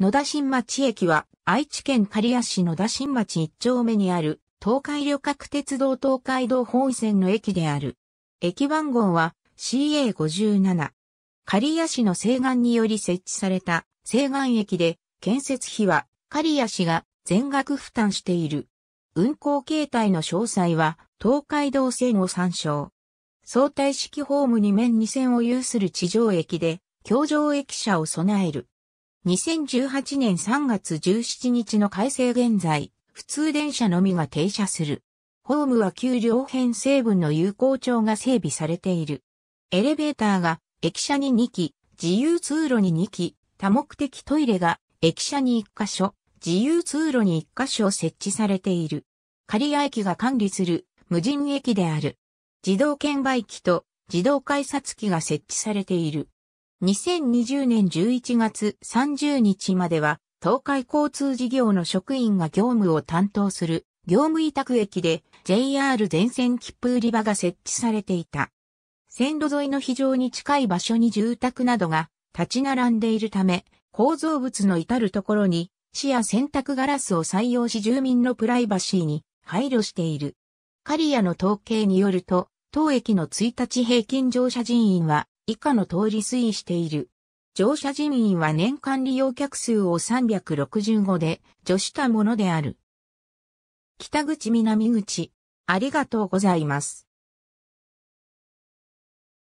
野田新町駅は愛知県刈谷市野田新町一丁目にある東海旅客鉄道東海道本線の駅である。駅番号は CA57。刈谷市の西岸により設置された西岸駅で建設費は刈谷市が全額負担している。運行形態の詳細は東海道線を参照。相対式ホーム2面2線を有する地上駅で、橋上駅舎を備える。2018年3月17日の改正現在、普通電車のみが停車する。ホームは給料編成分の有効調が整備されている。エレベーターが駅舎に2機、自由通路に2機、多目的トイレが駅舎に1箇所、自由通路に1箇所設置されている。刈谷駅が管理する無人駅である。自動券売機と自動改札機が設置されている。2020年11月30日までは、東海交通事業の職員が業務を担当する業務委託駅で JR 全線切符売り場が設置されていた。線路沿いの非常に近い場所に住宅などが立ち並んでいるため、構造物の至るところに市や洗濯ガラスを採用し住民のプライバシーに配慮している。カリアの統計によると、当駅の1日平均乗車人員は以下の通り推移している。乗車人員は年間利用客数を365で除したものである。北口南口、ありがとうございます。